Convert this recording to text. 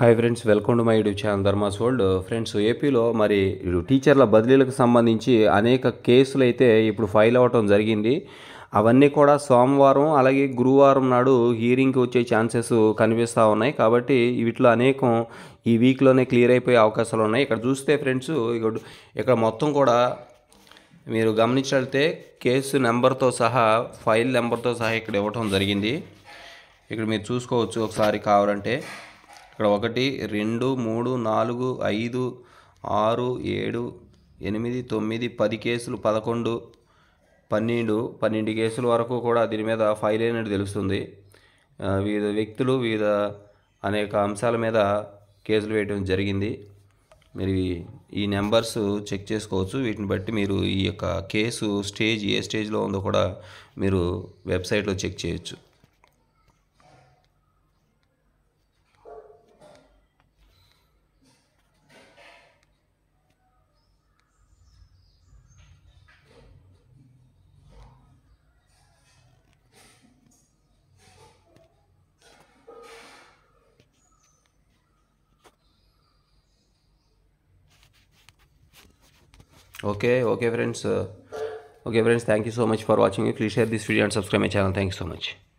hi friends welcome to my YouTube channel Dharma's world friends ఏపీలో మరి టీచర్ల బదిలీలకు సంబంధించి అనేక కేసులు అయితే ఇప్పుడు ఫైల్ అవ్వటం జరిగింది అవన్నీ కూడా సోమవారం అలాగే గురువారం నాడు హీరింగ్కి వచ్చే ఛాన్సెస్ కనిపిస్తూ ఉన్నాయి కాబట్టి వీటిలో అనేకం ఈ వీక్లోనే క్లియర్ అయిపోయే అవకాశాలు ఉన్నాయి ఇక్కడ చూస్తే ఫ్రెండ్స్ ఇక్కడ మొత్తం కూడా మీరు గమనించడితే కేసు నెంబర్తో సహా ఫైల్ నెంబర్తో సహా ఇక్కడ ఇవ్వటం జరిగింది ఇక్కడ మీరు చూసుకోవచ్చు ఒకసారి కావాలంటే ఇక్కడ ఒకటి రెండు మూడు నాలుగు ఐదు ఆరు ఏడు ఎనిమిది తొమ్మిది పది కేసులు పదకొండు పన్నెండు పన్నెండు కేసుల వరకు కూడా దీని మీద ఫైల్ అయినట్టు తెలుస్తుంది వివిధ వ్యక్తులు వివిధ అనేక అంశాల మీద కేసులు వేయడం జరిగింది మీరు ఈ నెంబర్స్ చెక్ చేసుకోవచ్చు వీటిని బట్టి మీరు ఈ యొక్క కేసు స్టేజ్ ఏ స్టేజ్లో ఉందో కూడా మీరు వెబ్సైట్లో చెక్ చేయొచ్చు okay okay friends uh, okay friends thank you so much for watching please share this video and subscribe my channel thank you so much